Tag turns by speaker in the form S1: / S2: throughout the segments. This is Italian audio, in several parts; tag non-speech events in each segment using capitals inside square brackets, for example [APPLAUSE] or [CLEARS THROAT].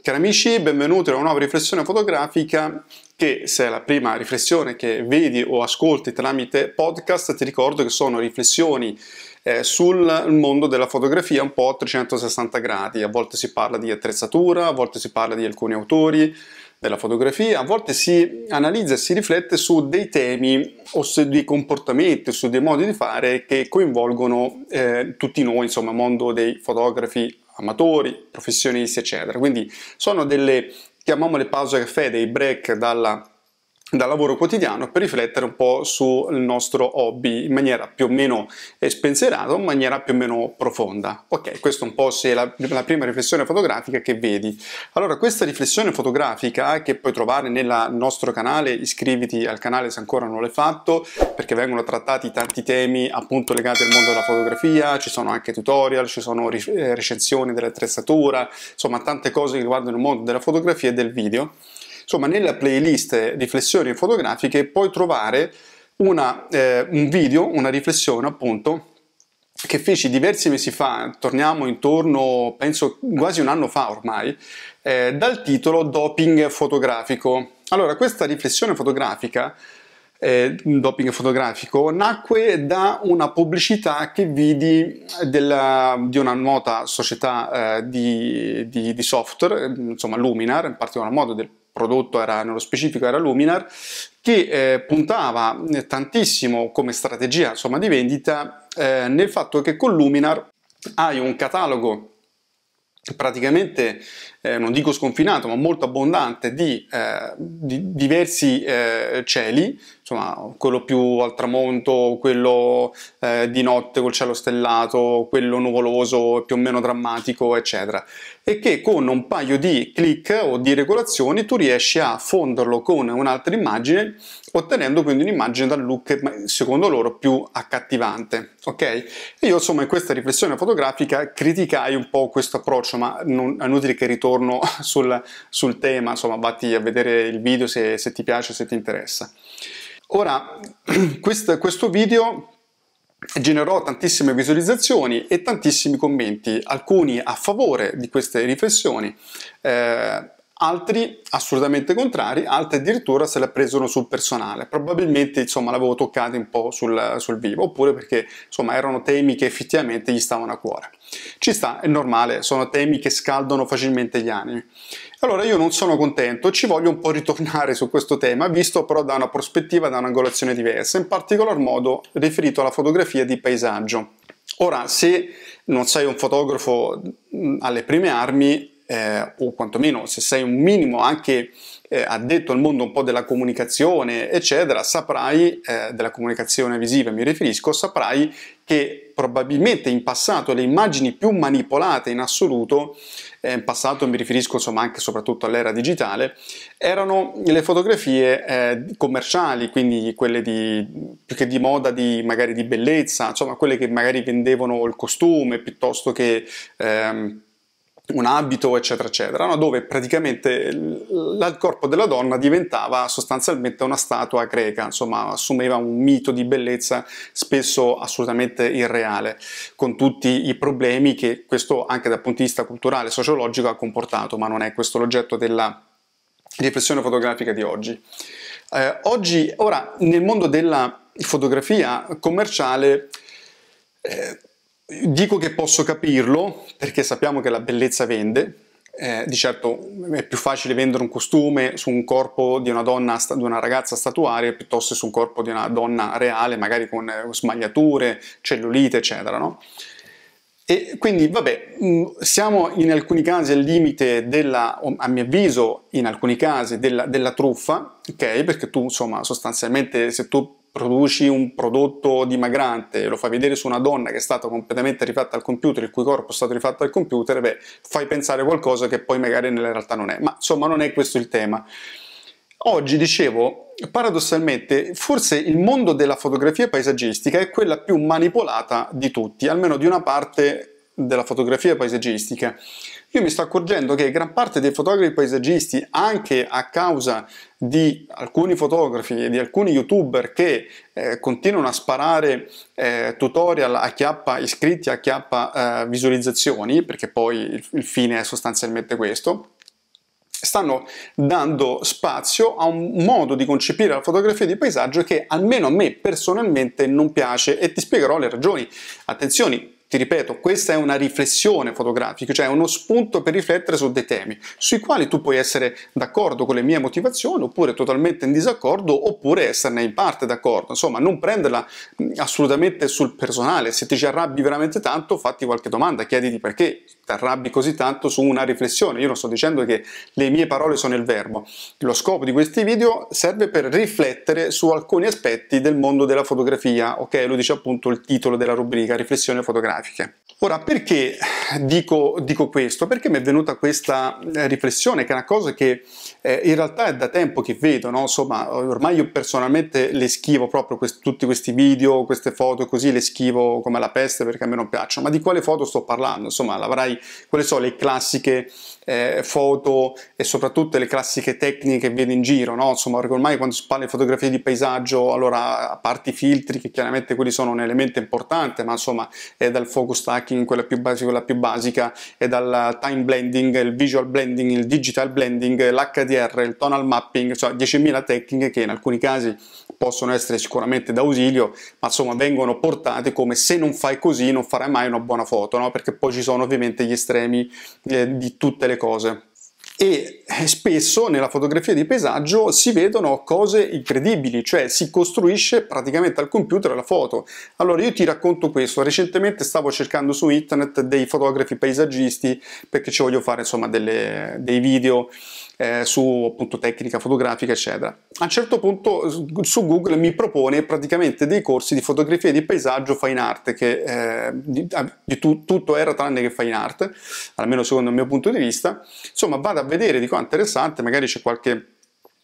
S1: Cari amici, benvenuti a una nuova riflessione fotografica che se è la prima riflessione che vedi o ascolti tramite podcast, ti ricordo che sono riflessioni eh, sul mondo della fotografia un po' a 360 gradi. A volte si parla di attrezzatura, a volte si parla di alcuni autori della fotografia, a volte si analizza e si riflette su dei temi o su dei comportamenti, su dei modi di fare che coinvolgono eh, tutti noi, insomma, mondo dei fotografi amatori, professionisti, eccetera. Quindi sono delle, chiamiamole pause caffè, dei break dalla dal lavoro quotidiano per riflettere un po' sul nostro hobby in maniera più o meno spensierata, in maniera più o meno profonda. Ok, questa un po' è la, la, prima riflessione fotografica che vedi. Allora, questa riflessione fotografica che puoi trovare nel nostro canale, iscriviti al canale se ancora non l'hai fatto, perché vengono trattati tanti temi appunto legati al mondo della fotografia, ci sono anche tutorial, ci sono eh, recensioni dell'attrezzatura, insomma tante cose che riguardano il mondo della fotografia e del video. Insomma, nella playlist riflessioni fotografiche puoi trovare una, eh, un video, una riflessione appunto che feci diversi mesi fa, torniamo intorno, penso quasi un anno fa ormai, eh, dal titolo Doping fotografico. Allora, questa riflessione fotografica eh, doping fotografico nacque da una pubblicità che vidi della, di una nota società eh, di, di, di, software, insomma Luminar, in particolar modo del prodotto era, nello specifico era Luminar, che eh, puntava tantissimo come strategia insomma, di vendita eh, nel fatto che con Luminar hai un catalogo praticamente eh, non dico sconfinato, ma molto abbondante di, eh, di diversi eh, cieli, insomma quello più al tramonto, quello eh, di notte col cielo stellato, quello nuvoloso, più o meno drammatico, eccetera, e che con un paio di click o di regolazioni tu riesci a fonderlo con un'altra immagine, ottenendo quindi un'immagine dal look secondo loro più accattivante, ok? E io insomma in questa riflessione fotografica criticai un po' questo approccio, ma non, è inutile che ritorno ritorno [LAUGHS] sul, sul tema, insomma vatti a vedere il video se, se ti piace, se ti interessa. Ora, [CLEARS THROAT] questo, questo video generò tantissime visualizzazioni e tantissimi commenti, alcuni a favore di queste riflessioni, eh, altri assolutamente contrari, altri addirittura se la presero sul personale. Probabilmente insomma l'avevo toccata un po' sul, sul, vivo, oppure perché insomma erano temi che effettivamente gli stavano a cuore. Ci sta, è normale, sono temi che scaldano facilmente gli animi. Allora io non sono contento, ci voglio un po' ritornare su questo tema, visto però da una prospettiva, da un'angolazione diversa, in particolar modo riferito alla fotografia di paesaggio. Ora, se non sei un fotografo alle prime armi, eh, o quantomeno se sei un minimo anche eh, addetto al mondo un po' della comunicazione, eccetera, saprai, eh, della comunicazione visiva mi riferisco, saprai che probabilmente in passato le immagini più manipolate in assoluto, eh, in passato mi riferisco insomma anche e soprattutto all'era digitale, erano le fotografie eh, commerciali, quindi quelle di, più che di moda, di, magari di bellezza, insomma quelle che magari vendevano il costume piuttosto che... Ehm, un abito, eccetera, eccetera, no? dove praticamente il corpo della donna diventava sostanzialmente una statua greca, insomma, assumeva un mito di bellezza spesso assolutamente irreale, con tutti i problemi che questo anche dal punto di vista culturale e sociologico ha comportato, ma non è questo l'oggetto della riflessione fotografica di oggi. Eh, oggi, ora, nel mondo della fotografia commerciale, eh, Dico che posso capirlo perché sappiamo che la bellezza vende, eh, di certo è più facile vendere un costume su un corpo di una donna, di una ragazza statuaria piuttosto che su un corpo di una donna reale, magari con eh, smagliature, cellulite, eccetera, no? E quindi, vabbè, mm, siamo in alcuni casi al limite della, a mio avviso, in alcuni casi della, della truffa, ok? Perché tu, insomma, sostanzialmente se tu produci un prodotto dimagrante, lo fai vedere su una donna che è stata completamente rifatta al computer, il cui corpo è stato rifatto al computer, beh, fai pensare qualcosa che poi magari nella realtà non è. Ma insomma, non è questo il tema. Oggi dicevo, paradossalmente, forse il mondo della fotografia paesaggistica è quella più manipolata di tutti, almeno di una parte della fotografia paesaggistica io mi sto accorgendo che gran parte dei fotografi paesaggisti, anche a causa di alcuni fotografi e di alcuni youtuber che eh, continuano a sparare eh, tutorial a chiappa iscritti, a chiappa eh, visualizzazioni, perché poi il, il fine è sostanzialmente questo, stanno dando spazio a un modo di concepire la fotografia di paesaggio che almeno a me personalmente non piace e ti spiegherò le ragioni. Attenzione, ti ripeto, questa è una riflessione fotografica, cioè uno spunto per riflettere su dei temi sui quali tu puoi essere d'accordo con le mie motivazioni oppure totalmente in disaccordo oppure esserne in parte d'accordo. Insomma, non prenderla assolutamente sul personale. Se ti ci arrabbi veramente tanto, fatti qualche domanda, chiediti perché ti arrabbi così tanto su una riflessione. Io non sto dicendo che le mie parole sono il verbo. Lo scopo di questi video serve per riflettere su alcuni aspetti del mondo della fotografia, ok? Lo dice appunto il titolo della rubrica, riflessione fotografica grafiche. Ora, perché dico, dico, questo? Perché mi è venuta questa eh, riflessione, che è una cosa che eh, in realtà è da tempo che vedo, no? Insomma, ormai io personalmente le schivo proprio quest- tutti questi video, queste foto così, le schivo come la peste perché a me non piacciono. Ma di quale foto sto parlando? Insomma, avrai, quelle so, le classiche eh, foto e soprattutto le classiche tecniche che vedi in giro, no? Insomma, ormai quando si parla di fotografie di paesaggio, allora a parte i filtri, che chiaramente quelli sono un elemento importante, ma insomma è dal focus stacking, quella più basica, quella più basica, è dal time blending, il visual blending, il digital blending, l'HDR, il tonal mapping, cioè 10.000 tecniche che in alcuni casi possono essere sicuramente d'ausilio, ma insomma vengono portate come se non fai così non farai mai una buona foto, no? perché poi ci sono ovviamente gli estremi eh, di tutte le cose e eh, spesso nella fotografia di paesaggio si vedono cose incredibili, cioè si costruisce praticamente al computer la foto. Allora io ti racconto questo, recentemente stavo cercando su internet dei fotografi paesaggisti perché ci voglio fare insomma delle, dei video eh, su appunto tecnica fotografica, eccetera. A un certo punto eh, su Google mi propone praticamente dei corsi di fotografia di paesaggio fine art, che eh, di, ah, di tu, tutto era tranne che fine art, almeno secondo il mio punto di vista. Insomma, vado a vedere, di ah, interessante, magari c'è qualche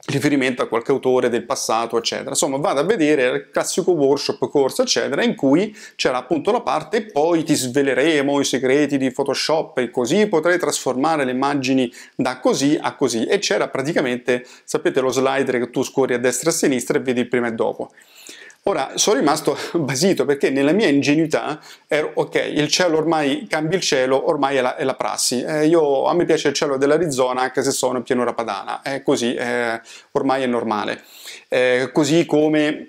S1: riferimento a qualche autore del passato, eccetera. Insomma, vado a vedere il classico workshop, corso, eccetera, in cui c'era appunto la parte poi ti sveleremo i segreti di Photoshop e così potrai trasformare le immagini da così a così e c'era praticamente, sapete, lo slider che tu scorri a destra e a sinistra e vedi prima e dopo. Ora, sono rimasto [LAUGHS] basito perché nella mia ingenuità ero, ok, il cielo ormai, cambia il cielo, ormai è la, è la prassi. Eh, io, a me piace il cielo dell'Arizona anche se sono in pianura padana, è eh, così, eh, ormai è normale. Eh, così come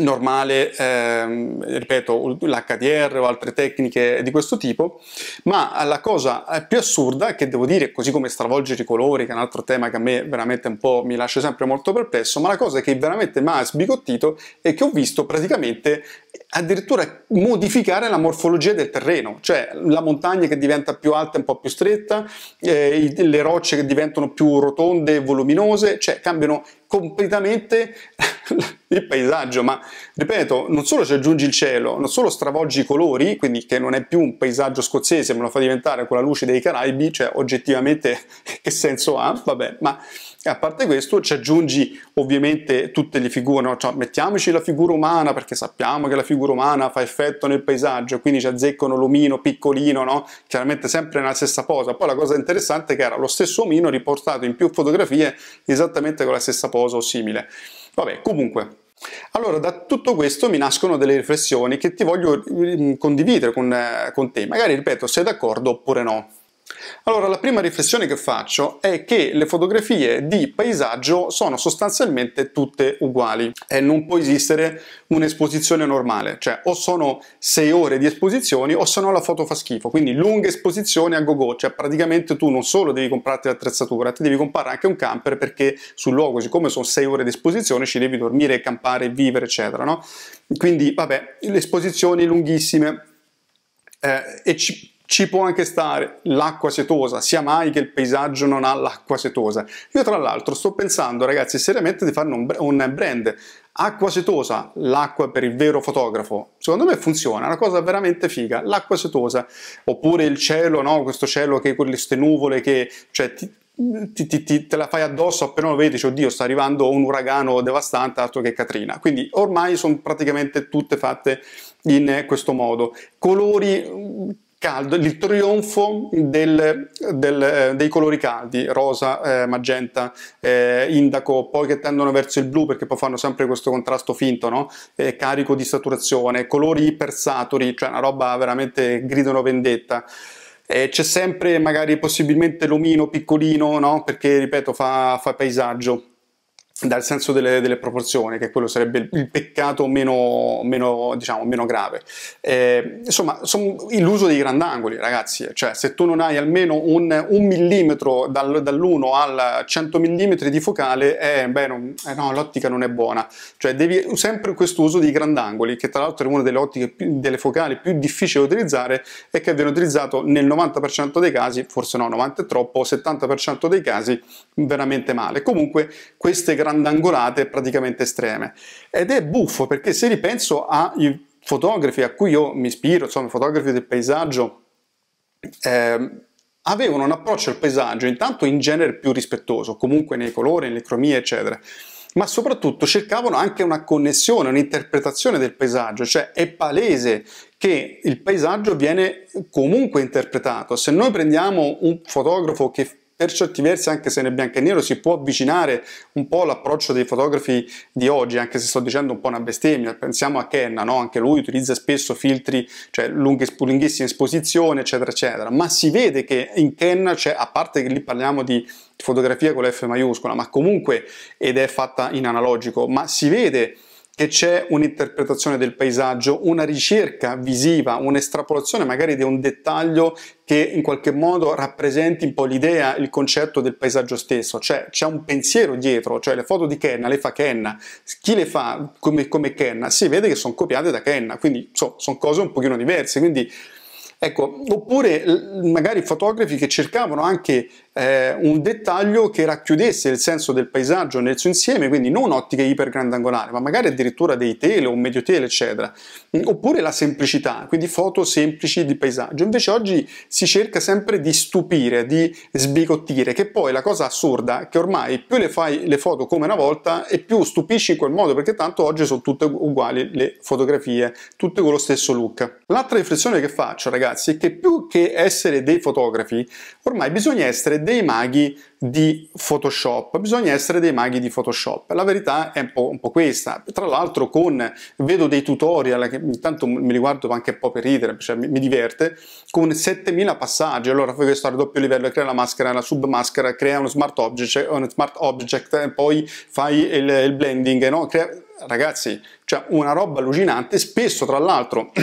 S1: normale, ehm, ripeto, l'HDR o altre tecniche di questo tipo, ma la cosa eh, più assurda, che devo dire, così come stravolgere i colori, che è un altro tema che a me veramente un po' mi lascia sempre molto perplesso, ma la cosa che veramente mi ha sbigottito è che ho visto praticamente addirittura modificare la morfologia del terreno, cioè la montagna che diventa più alta e un po' più stretta, eh, le rocce che diventano più rotonde e voluminose, cioè cambiano completamente [LAUGHS] il paesaggio, ma ripeto, non solo ci aggiungi il cielo, non solo stravolgi i colori, quindi che non è più un paesaggio scozzese, ma lo fa diventare con la luce dei Caraibi, cioè oggettivamente [LAUGHS] che senso ha, vabbè, ma e a parte questo ci aggiungi ovviamente tutte le figure, no? cioè, mettiamoci la figura umana perché sappiamo che la figura umana fa effetto nel paesaggio, quindi ci azzeccano l'omino piccolino, no? chiaramente sempre nella stessa posa, poi la cosa interessante è che era lo stesso omino riportato in più fotografie esattamente con la stessa posa o simile. Vabbè, comunque, allora, da tutto questo mi nascono delle riflessioni che ti voglio mm, condividere con, eh, con te, magari ripeto, sei d'accordo oppure no. Allora, la prima riflessione che faccio è che le fotografie di paesaggio sono sostanzialmente tutte uguali e non può esistere un'esposizione normale, cioè o sono sei ore di esposizioni o se no la foto fa schifo, quindi lunghe esposizioni a go-go, cioè praticamente tu non solo devi comprarti l'attrezzatura, ti devi comprare anche un camper perché sul luogo, siccome sono sei ore di esposizione, ci devi dormire, campare, vivere, eccetera, no? Quindi, vabbè, le esposizioni lunghissime eh, e ci ci può anche stare l'acqua setosa, sia mai che il paesaggio non ha l'acqua setosa. Io tra l'altro sto pensando, ragazzi, seriamente di farne un brand acqua setosa, l'acqua per il vero fotografo. Secondo me funziona, è una cosa veramente figa, l'acqua setosa. Oppure il cielo, no? questo cielo che con queste nuvole che cioè, ti, ti, ti, te la fai addosso appena lo vedi, dici, oddio sta arrivando un uragano devastante, altro che Katrina. Quindi ormai sono praticamente tutte fatte in questo modo. Colori caldo, il trionfo del, del, eh, dei colori caldi, rosa, eh, magenta, eh, indaco, poi che tendono verso il blu perché poi fanno sempre questo contrasto finto, no? eh, carico di saturazione, colori ipersaturi, cioè una roba veramente gridano vendetta. Eh, c'è sempre magari possibilmente l'omino piccolino, no? perché ripeto fa, fa paesaggio dal senso delle, delle, proporzioni, che quello sarebbe il peccato meno, meno, diciamo, meno grave. Eh, insomma, l'uso dei grandangoli, ragazzi, cioè se tu non hai almeno un, un millimetro dal, dall'1 al 100 mm di focale, eh, beh, non, eh, no, l'ottica non è buona. Cioè devi sempre questo uso dei grandangoli, che tra l'altro è una delle ottiche, più, delle focali più difficili da utilizzare e che viene utilizzato nel 90% dei casi, forse no, 90 è troppo, 70% dei casi veramente male. Comunque queste grandangoli grandangolate praticamente estreme. Ed è buffo perché se ripenso ai fotografi a cui io mi ispiro, insomma, fotografi del paesaggio, eh, avevano un approccio al paesaggio intanto in genere più rispettoso, comunque nei colori, nelle cromie, eccetera ma soprattutto cercavano anche una connessione, un'interpretazione del paesaggio, cioè è palese che il paesaggio viene comunque interpretato. Se noi prendiamo un fotografo che per certi versi, anche se nel bianco e nero si può avvicinare un po' all'approccio dei fotografi di oggi, anche se sto dicendo un po' una bestemmia. Pensiamo a Kenna, no? anche lui utilizza spesso filtri, cioè lunghe, lunghissime esposizioni, eccetera, eccetera. Ma si vede che in Kenna c'è, a parte che lì parliamo di fotografia con la F maiuscola, ma comunque ed è fatta in analogico, ma si vede che c'è un'interpretazione del paesaggio, una ricerca visiva, un'estrapolazione magari di un dettaglio che in qualche modo rappresenti un po' l'idea, il concetto del paesaggio stesso, cioè c'è un pensiero dietro, cioè le foto di Kenna le fa Kenna, chi le fa come, come Kenna si vede che sono copiate da Kenna, quindi so, sono cose un pochino diverse, quindi Ecco, oppure magari fotografi che cercavano anche eh, un dettaglio che racchiudesse il senso del paesaggio nel suo insieme, quindi non ottiche ipergrandangolari, ma magari addirittura dei tele o medio tele, eccetera. Oppure la semplicità, quindi foto semplici di paesaggio. Invece oggi si cerca sempre di stupire, di sbigottire, che poi la cosa assurda è che ormai più le fai le foto come una volta e più stupisci in quel modo, perché tanto oggi sono tutte uguali le fotografie, tutte con lo stesso look. L'altra riflessione che faccio, ragazzi, è che più che essere dei fotografi, ormai bisogna essere dei maghi di Photoshop, bisogna essere dei maghi di Photoshop. La verità è un po', un po questa. Tra l'altro con, vedo dei tutorial, che intanto mi riguardo anche un po' per ridere, cioè mi, mi diverte, con 7000 passaggi. Allora fai questo a doppio livello, crea la maschera, la submaschera, crea uno smart object, uno smart object poi fai il, il blending, no? crea, ragazzi, cioè una roba allucinante, spesso tra l'altro... [CLEARS THROAT]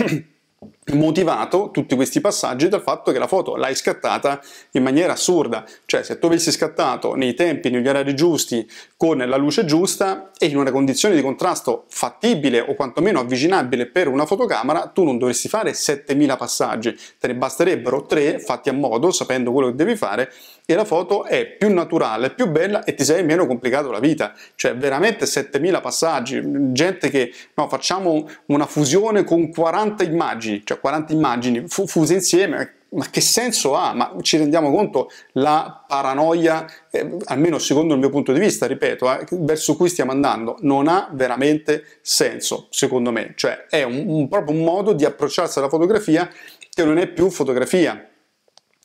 S1: motivato tutti questi passaggi dal fatto che la foto l'hai scattata in maniera assurda, cioè se tu avessi scattato nei tempi, negli orari giusti, con la luce giusta e in una condizione di contrasto fattibile o quantomeno avvicinabile per una fotocamera, tu non dovresti fare 7000 passaggi, te ne basterebbero 3 fatti a modo, sapendo quello che devi fare e la foto è più naturale, più bella e ti sei meno complicato la vita. Cioè veramente 7000 passaggi, gente che no, facciamo una fusione con 40 immagini, cioè 40 immagini fu- fuse insieme, ma che senso ha? Ma ci rendiamo conto la paranoia, eh, almeno secondo il mio punto di vista, ripeto, eh, verso cui stiamo andando, non ha veramente senso, secondo me. Cioè è un, un, proprio un modo di approcciarsi alla fotografia che non è più fotografia,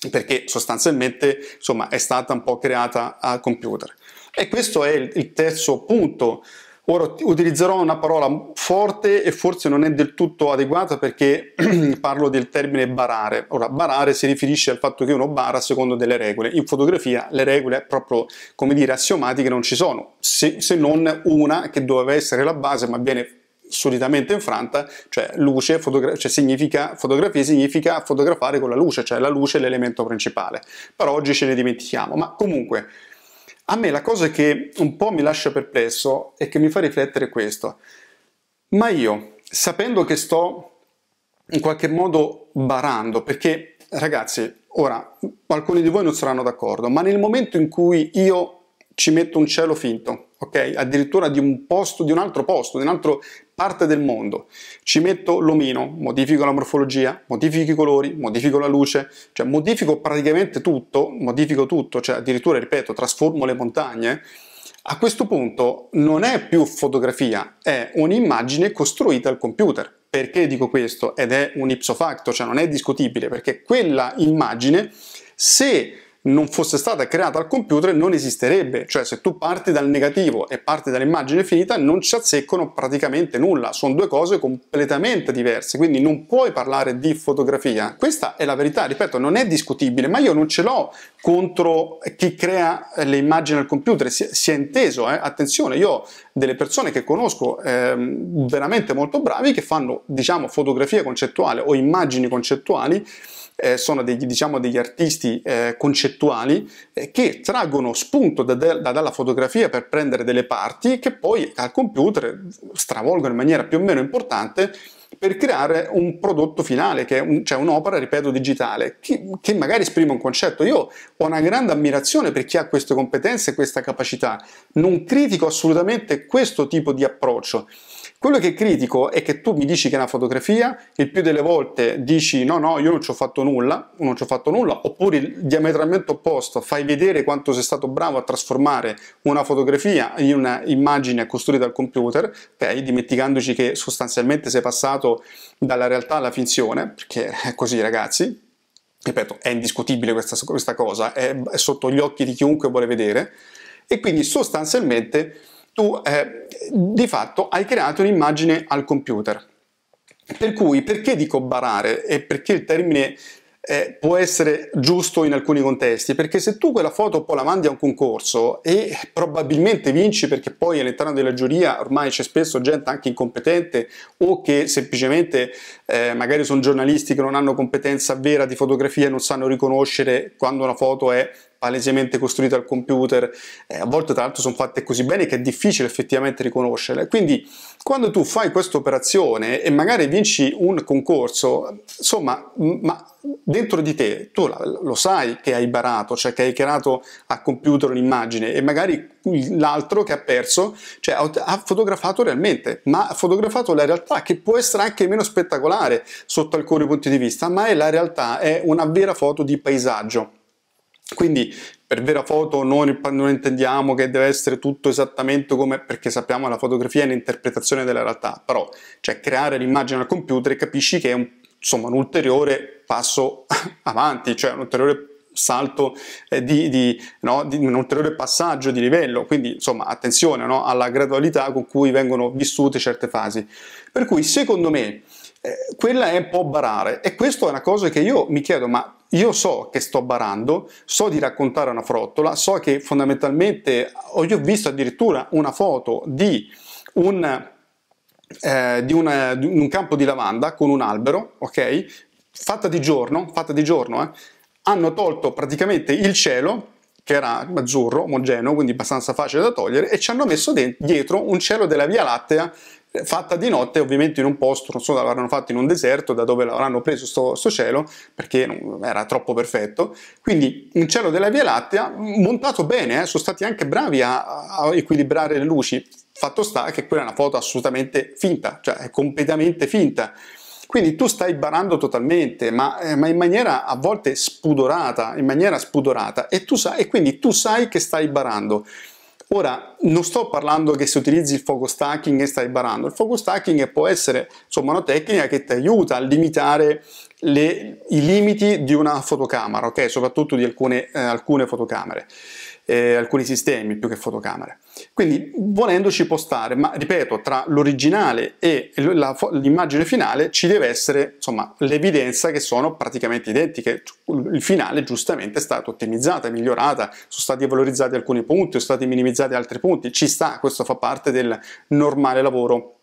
S1: perché sostanzialmente insomma, è stata un po' creata a computer. E questo è il terzo punto. Ora utilizzerò una parola forte e forse non è del tutto adeguata perché [CLEARS THROAT] parlo del termine barare. Ora, barare si riferisce al fatto che uno bara secondo delle regole. In fotografia le regole proprio, come dire, assiomatiche non ci sono, se, se non una che doveva essere la base ma viene solitamente infranta, cioè luce, fotogra- cioè significa, fotografia significa fotografare con la luce, cioè la luce è l'elemento principale, però oggi ce ne dimentichiamo, ma comunque a me la cosa che un po' mi lascia perplesso e che mi fa riflettere è questo, ma io sapendo che sto in qualche modo barando, perché ragazzi, ora alcuni di voi non saranno d'accordo, ma nel momento in cui io ci metto un cielo finto, ok? Addirittura di un posto, di un altro posto, di un'altra parte del mondo. Ci metto l'omino, modifico la morfologia, modifico i colori, modifico la luce, cioè modifico praticamente tutto, modifico tutto, cioè addirittura, ripeto, trasformo le montagne. A questo punto non è più fotografia, è un'immagine costruita al computer. Perché dico questo? Ed è un ipso facto, cioè non è discutibile, perché quella immagine, se non fosse stata creata al computer non esisterebbe, cioè se tu parti dal negativo e parti dall'immagine finita non ci azzeccano praticamente nulla, sono due cose completamente diverse, quindi non puoi parlare di fotografia. Questa è la verità, ripeto, non è discutibile, ma io non ce l'ho contro chi crea le immagini al computer, si, si è inteso, eh? attenzione, io ho delle persone che conosco eh, veramente molto bravi che fanno, diciamo, fotografia concettuale o immagini concettuali eh, sono degli, diciamo, degli artisti eh, concettuali eh, che traggono spunto da de- da- dalla fotografia per prendere delle parti che poi al computer stravolgono in maniera più o meno importante per creare un prodotto finale, che è un, cioè un'opera, ripeto, digitale, che, che, magari esprime un concetto. Io ho una grande ammirazione per chi ha queste competenze e questa capacità. Non critico assolutamente questo tipo di approccio. Quello che critico è che tu mi dici che è una fotografia, il più delle volte dici no, no, io non ci ho fatto nulla, non ci ho fatto nulla, oppure diametralmente opposto, fai vedere quanto sei stato bravo a trasformare una fotografia in un'immagine costruita al computer, ok, dimenticandoci che sostanzialmente sei passato dalla realtà alla finzione, perché è così ragazzi, ripeto, è indiscutibile questa, questa cosa, è, è sotto gli occhi di chiunque vuole vedere, e quindi sostanzialmente tu eh, di fatto hai creato un'immagine al computer. Per cui perché dico barare e perché il termine eh, può essere giusto in alcuni contesti? Perché se tu quella foto poi la mandi a un concorso e probabilmente vinci perché poi all'interno della giuria ormai c'è spesso gente anche incompetente o che semplicemente eh, magari sono giornalisti che non hanno competenza vera di fotografia e non sanno riconoscere quando una foto è palesemente costruite al computer, eh, a volte tra l'altro sono fatte così bene che è difficile effettivamente riconoscerle. Quindi quando tu fai questa operazione e magari vinci un concorso, insomma, ma dentro di te tu lo sai che hai barato, cioè che hai creato a computer un'immagine e magari l'altro che ha perso cioè, ha fotografato realmente, ma ha fotografato la realtà che può essere anche meno spettacolare sotto alcuni punti di vista, ma è la realtà, è una vera foto di paesaggio. Quindi per vera foto noi non intendiamo che deve essere tutto esattamente come, perché sappiamo che la fotografia è un'interpretazione della realtà, però cioè creare l'immagine al computer capisci che è un, insomma, un ulteriore passo [LAUGHS] avanti, cioè un ulteriore salto eh, di, di, no, di, un ulteriore passaggio di livello, quindi insomma attenzione no, alla gradualità con cui vengono vissute certe fasi. Per cui secondo me eh, quella è un po' barare e questa è una cosa che io mi chiedo, ma io so che sto barando, so di raccontare una frottola, so che fondamentalmente ho visto addirittura una foto di un, eh, di, una, di un campo di lavanda con un albero, ok? Fatta di giorno, fatta di giorno, eh? Hanno tolto praticamente il cielo che era azzurro, omogeneo, quindi abbastanza facile da togliere, e ci hanno messo dentro, dietro un cielo della Via Lattea fatta di notte ovviamente in un posto, non so se l'avranno fatto in un deserto, da dove l'avranno preso sto, sto cielo, perché era troppo perfetto, quindi un cielo della Via Lattea montato bene, eh, sono stati anche bravi a, a equilibrare le luci, fatto sta che quella è una foto assolutamente finta, cioè è completamente finta, quindi tu stai barando totalmente, ma, eh, ma, in maniera a volte spudorata, in maniera spudorata, e, tu sai, e quindi tu sai che stai barando. Ora, non sto parlando che se utilizzi il focus stacking e stai barando, il focus stacking può essere insomma, una tecnica che ti aiuta a limitare le, i limiti di una fotocamera, ok? soprattutto di alcune, eh, alcune fotocamere, eh, alcuni sistemi più che fotocamere. Quindi volendoci può stare, ma ripeto, tra l'originale e l'immagine finale ci deve essere insomma l'evidenza che sono praticamente identiche. Cioè, il finale giustamente è stato ottimizzato, è migliorata, sono stati valorizzati alcuni punti, sono stati minimizzati altri punti, ci sta, questo fa parte del normale lavoro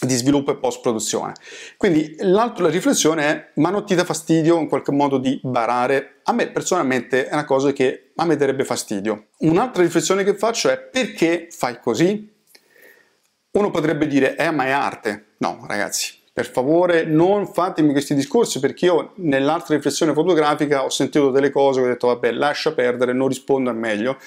S1: di sviluppo e post produzione. Quindi l'altra riflessione è ma non ti dà fastidio in qualche modo di barare? A me personalmente è una cosa che ma mi darebbe fastidio. Un'altra riflessione che faccio è perché fai così? Uno potrebbe dire, eh ma è arte. No ragazzi, per favore non fatemi questi discorsi perché io nell'altra riflessione fotografica ho sentito delle cose che ho detto vabbè lascia perdere, non rispondo al meglio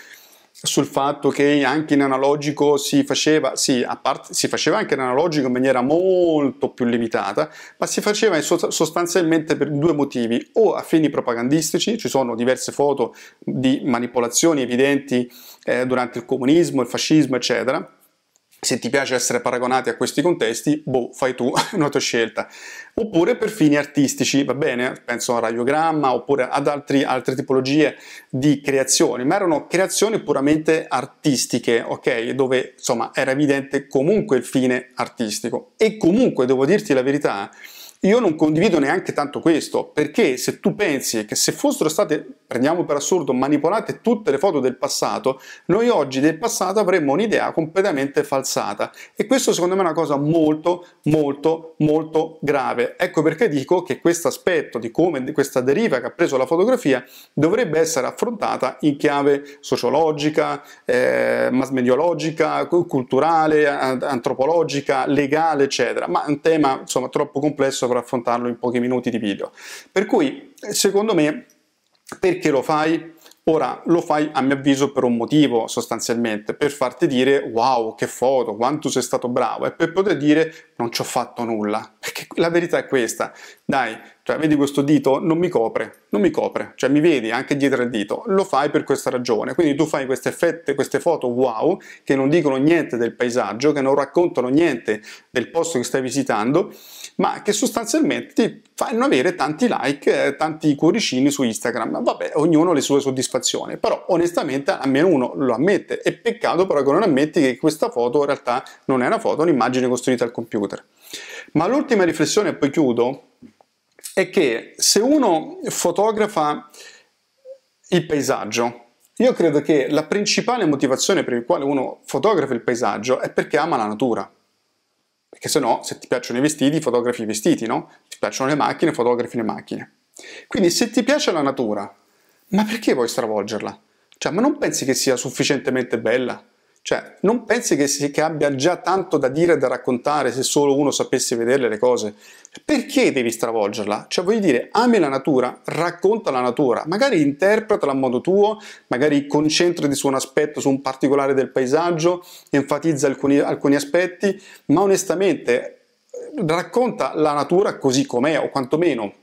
S1: sul fatto che anche in analogico si faceva, sì, a parte, si faceva anche in analogico in maniera molto più limitata, ma si faceva sostanzialmente per due motivi, o a fini propagandistici, ci sono diverse foto di manipolazioni evidenti eh, durante il comunismo, il fascismo, eccetera, se ti piace essere paragonati a questi contesti, boh, fai tu [LAUGHS] una tua scelta. Oppure per fini artistici, va bene? Penso a radiogramma oppure ad altri, altre tipologie di creazioni, ma erano creazioni puramente artistiche, ok? Dove insomma era evidente comunque il fine artistico. E comunque, devo dirti la verità, io non condivido neanche tanto questo, perché se tu pensi che se fossero state prendiamo per assurdo, manipolate tutte le foto del passato, noi oggi del passato avremmo un'idea completamente falsata e questo secondo me è una cosa molto molto molto grave. Ecco perché dico che questo aspetto di come questa deriva che ha preso la fotografia dovrebbe essere affrontata in chiave sociologica, eh, masmediologica, culturale, antropologica, legale, eccetera, ma è un tema insomma troppo complesso per affrontarlo in pochi minuti di video. Per cui secondo me perché lo fai? Ora lo fai a mio avviso per un motivo sostanzialmente, per farti dire wow che foto, quanto sei stato bravo e per poter dire non ci ho fatto nulla, perché la verità è questa, dai cioè, vedi questo dito? Non mi copre, non mi copre, cioè mi vedi anche dietro il dito. Lo fai per questa ragione. Quindi tu fai queste, fette, queste foto wow che non dicono niente del paesaggio, che non raccontano niente del posto che stai visitando, ma che sostanzialmente ti fanno avere tanti like, eh, tanti cuoricini su Instagram. Vabbè, ognuno ha le sue soddisfazioni, però onestamente almeno uno lo ammette. È peccato però che non ammetti che questa foto in realtà non è una foto, è un'immagine costruita al computer. Ma l'ultima riflessione, e poi chiudo, è che se uno fotografa il paesaggio, io credo che la principale motivazione per il quale uno fotografa il paesaggio è perché ama la natura. Perché se no, se ti piacciono i vestiti, fotografi i vestiti, no? Ti piacciono le macchine, fotografi le macchine. Quindi se ti piace la natura, ma perché vuoi stravolgerla? Cioè, ma non pensi che sia sufficientemente bella? Cioè, non pensi che, si, che, abbia già tanto da dire e da raccontare se solo uno sapesse vederle le cose? Perché devi stravolgerla? Cioè, voglio dire, ami la natura, racconta la natura, magari interpretala a modo tuo, magari concentrati su un aspetto, su un particolare del paesaggio, enfatizza alcuni, alcuni aspetti, ma onestamente eh, racconta la natura così com'è o quantomeno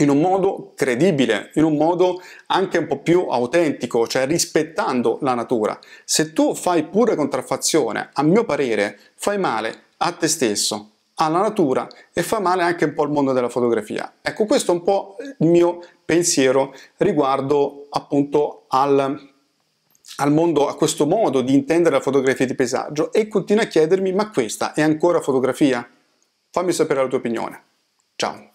S1: in un modo credibile, in un modo anche un po' più autentico, cioè rispettando la natura. Se tu fai pure contraffazione, a mio parere, fai male a te stesso, alla natura e fa male anche un po' al mondo della fotografia. Ecco, questo è un po' il mio pensiero riguardo appunto al, al mondo, a questo modo di intendere la fotografia di paesaggio e continua a chiedermi ma questa è ancora fotografia? Fammi sapere la tua opinione. Ciao!